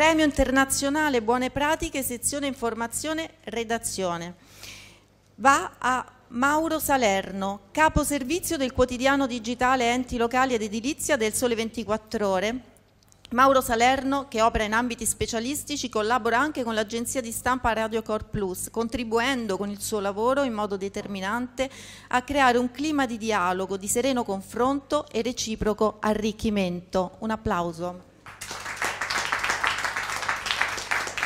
Premio Internazionale Buone Pratiche, sezione Informazione, redazione. Va a Mauro Salerno, capo servizio del quotidiano digitale Enti Locali ed Edilizia del Sole 24 Ore. Mauro Salerno, che opera in ambiti specialistici, collabora anche con l'agenzia di stampa Radio Core Plus, contribuendo con il suo lavoro in modo determinante a creare un clima di dialogo, di sereno confronto e reciproco arricchimento. Un applauso.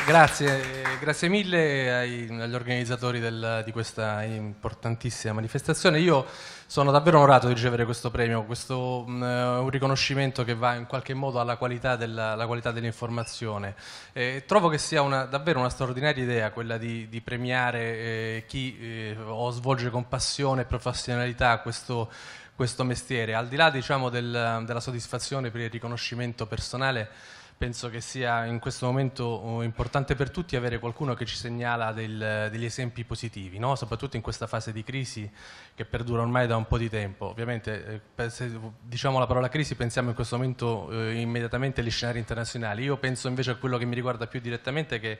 Grazie, grazie mille ai, agli organizzatori del, di questa importantissima manifestazione. Io sono davvero onorato di ricevere questo premio, questo, mh, mm, eh, un riconoscimento che va in qualche modo alla qualità, della, qualità dell'informazione. Eh, trovo che sia una, davvero una straordinaria idea quella di, di premiare eh, chi eh, svolge con passione e professionalità questo questo mestiere, al di là diciamo, del, della soddisfazione per il riconoscimento personale penso che sia in questo momento uh, importante per tutti avere qualcuno che ci segnala del, degli esempi positivi, no? soprattutto in questa fase di crisi che perdura ormai da un po' di tempo. Ovviamente eh, se diciamo la parola crisi pensiamo in questo momento eh, immediatamente agli scenari internazionali, io penso invece a quello che mi riguarda più direttamente che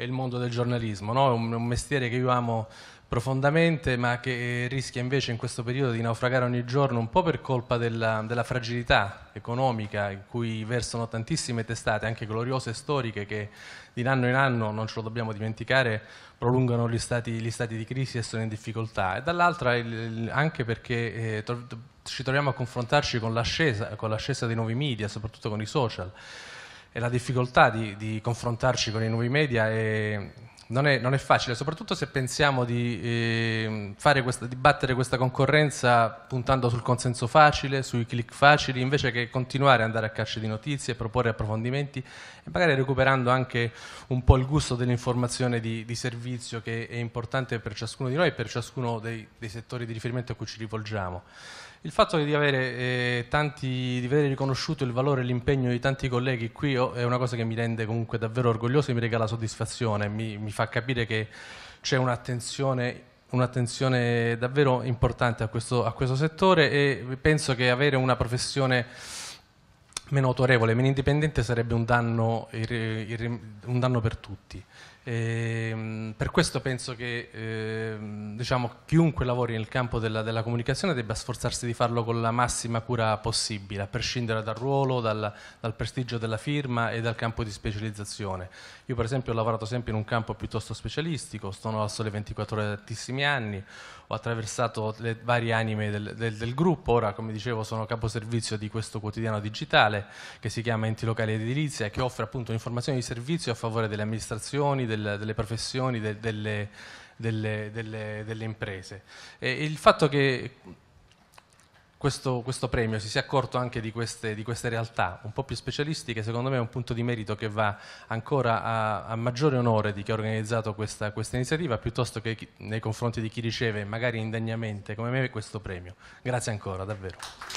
e il mondo del giornalismo, no? un, un mestiere che io amo profondamente, ma che eh, rischia invece in questo periodo di naufragare ogni giorno, un po' per colpa della, della, fragilità economica in cui versano tantissime testate, anche gloriose e storiche, che di anno in anno, non ce lo dobbiamo dimenticare, prolungano gli stati, gli stati di crisi e sono in difficoltà. E dall'altra anche perché eh, tro ci troviamo a confrontarci con l'ascesa, con l'ascesa dei nuovi media, soprattutto con i social e la difficoltà di, di, confrontarci con i nuovi media è, non, è, non, è, facile, soprattutto se pensiamo di, eh, questa, di, battere questa concorrenza puntando sul consenso facile, sui click facili, invece che continuare ad andare a caccia di notizie, proporre approfondimenti e magari recuperando anche un po' il gusto dell'informazione di, di servizio che è importante per ciascuno di noi e per ciascuno dei, dei settori di riferimento a cui ci rivolgiamo. Il fatto di, avere, eh, tanti, di vedere riconosciuto il valore e l'impegno di tanti colleghi qui oh, è una cosa che mi rende comunque davvero orgoglioso e mi regala soddisfazione, mi, mi fa capire che c'è un'attenzione un'attenzione davvero importante a questo, a questo, settore e penso che avere una professione meno autorevole, meno indipendente sarebbe un danno, un danno per tutti. E, ehm, per questo penso che eh, diciamo, chiunque lavori nel campo della, della, comunicazione debba sforzarsi di farlo con la massima cura possibile, a prescindere dal ruolo, dal, dal, prestigio della firma e dal campo di specializzazione. Io per esempio ho lavorato sempre in un campo piuttosto specialistico, sono al sole 24 ore da tantissimi anni, ho attraversato le varie anime del, del, del gruppo, ora come dicevo sono caposervizio di questo quotidiano digitale che si chiama Enti Locali Edilizia, che offre appunto informazioni di servizio a favore delle amministrazioni, delle del, delle professioni, de, delle, delle, delle, delle, imprese. E il fatto che questo, questo, premio si sia accorto anche di queste, di queste, realtà un po' più specialistiche, secondo me è un punto di merito che va ancora a, a maggiore onore di chi ha organizzato questa, questa iniziativa, piuttosto che chi, nei confronti di chi riceve magari indegnamente come me questo premio. Grazie ancora, davvero.